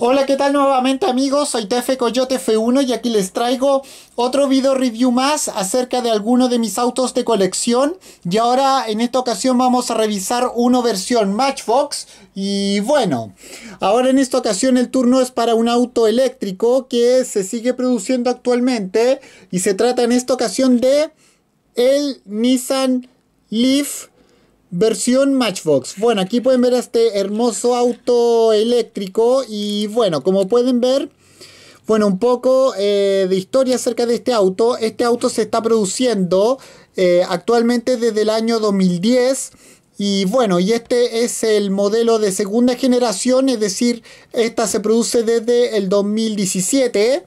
Hola, ¿qué tal nuevamente amigos? Soy Tefe Coyote F1 y aquí les traigo otro video review más acerca de alguno de mis autos de colección. Y ahora en esta ocasión vamos a revisar una versión Matchbox. Y bueno, ahora en esta ocasión el turno es para un auto eléctrico que se sigue produciendo actualmente. Y se trata en esta ocasión de el Nissan Leaf Versión Matchbox. Bueno, aquí pueden ver este hermoso auto eléctrico y bueno, como pueden ver, bueno, un poco eh, de historia acerca de este auto. Este auto se está produciendo eh, actualmente desde el año 2010. Y bueno, y este es el modelo de segunda generación, es decir, esta se produce desde el 2017.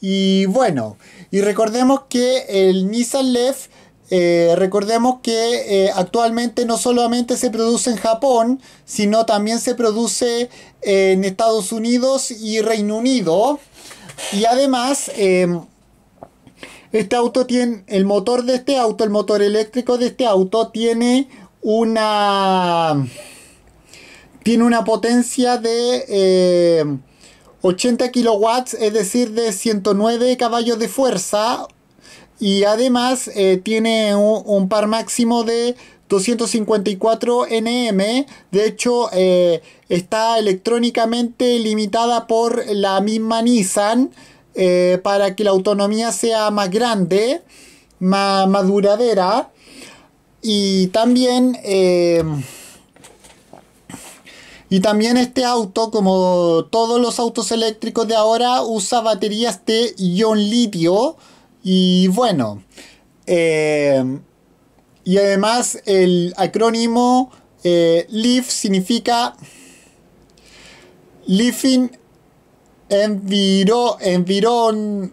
Y bueno, y recordemos que el Nissan Leaf eh, recordemos que eh, actualmente no solamente se produce en Japón, sino también se produce en Estados Unidos y Reino Unido. Y además, em, este auto tiene, el motor de este auto, el motor eléctrico de este auto tiene una, tiene una potencia de 80 eh, kilowatts, es decir, de 109 caballos de fuerza y además eh, tiene un, par máximo de 254 NM. De hecho, eh, está electrónicamente limitada por la misma Nissan eh, para que la autonomía sea más grande, más, duradera. Y también... Y también este auto, como todos los autos eléctricos de ahora, usa baterías de ion litio y bueno, eh, y además el acrónimo eh, LEAF significa Living Enviro, Environ,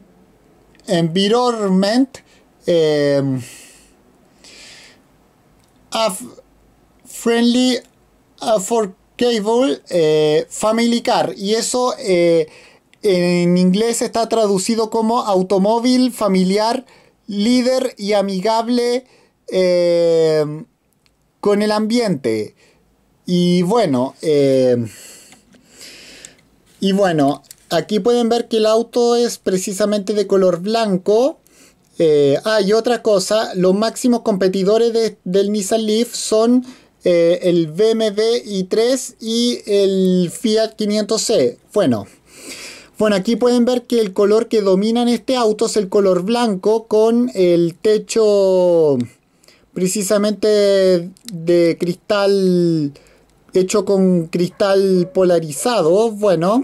Environment eh, Friendly Affordable eh, Family Car. Y eso eh, en inglés está traducido como automóvil familiar, líder y amigable eh, con el ambiente. Y bueno, eh, y bueno, aquí pueden ver que el auto es precisamente de color blanco. Eh, ah, y otra cosa, los máximos competidores del Nissan Leaf son el BMW i3 y el Fiat 500C. Bueno, bueno, aquí pueden ver que el color que domina en este auto es el color blanco con el techo precisamente de cristal hecho con cristal polarizado. Bueno,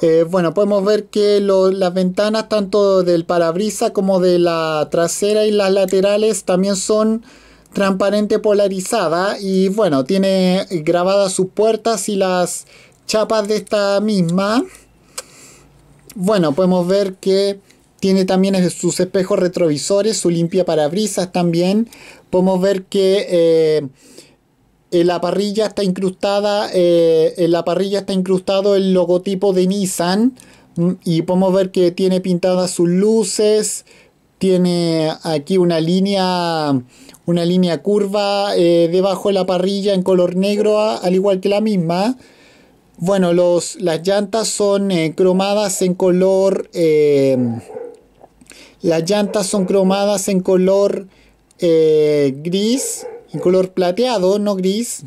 eh, bueno podemos ver que las ventanas tanto del parabrisa como de la trasera y las laterales también son transparente polarizada y bueno tiene grabadas sus puertas y las chapas de esta misma. Bueno, podemos ver que tiene también sus espejos retrovisores, su limpia parabrisas también. Podemos ver que eh, la parrilla está incrustada, eh, en la parrilla está incrustado el logotipo de Nissan mm, y podemos ver que tiene pintadas sus luces, tiene aquí una línea, una línea curva eh, debajo de la parrilla en color negro, al igual que la misma. Bueno, los, eh, eh, las llantas son cromadas en color. las llantas son cromadas en color gris, en color plateado, no gris.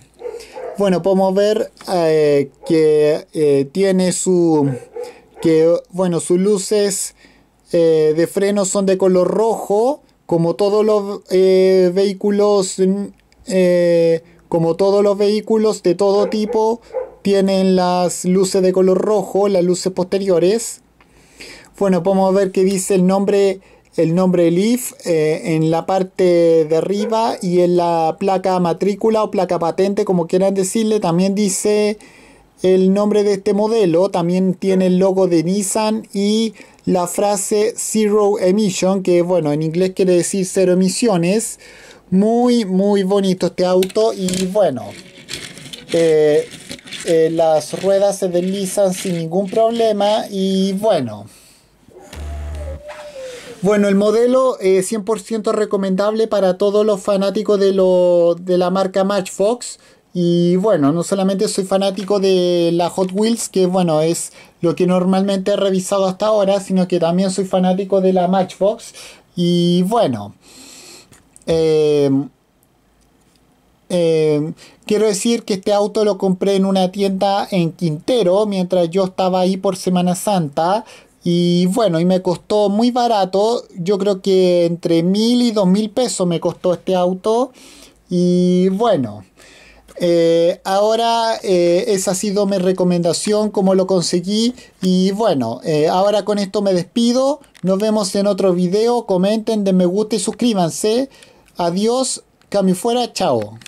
Bueno, podemos ver eh, que tiene su. que bueno, sus luces de freno son de color rojo. Como todos los vehículos. como todos los vehículos de todo tipo tienen las luces de color rojo, las luces posteriores. Bueno, podemos ver que dice el nombre, el nombre Leaf eh, en la parte de arriba y en la placa matrícula o placa patente, como quieran decirle, también dice el nombre de este modelo, también tiene el logo de Nissan y la frase Zero Emission, que bueno, en inglés quiere decir cero emisiones. Muy, muy bonito este auto y bueno, eh, eh, las ruedas se deslizan sin ningún problema y bueno. Bueno, el modelo es 100% recomendable para todos los fanáticos de, la marca Matchbox. Y bueno, no solamente soy fanático de la Hot Wheels, que bueno, es lo que normalmente he revisado hasta ahora, sino que también soy fanático de la Matchbox. Y bueno, eh, Em, quiero decir que este auto lo compré en una tienda en Quintero mientras yo estaba ahí por Semana Santa. Y bueno, y me costó muy barato. Yo creo que entre mil y dos mil pesos me costó este auto. Y bueno. Eh, ahora eh, esa ha sido mi recomendación, cómo lo conseguí. Y bueno, eh, ahora con esto me despido. Nos vemos en otro video. Comenten, den me gusta y suscríbanse. Adiós, Cami fuera, chao.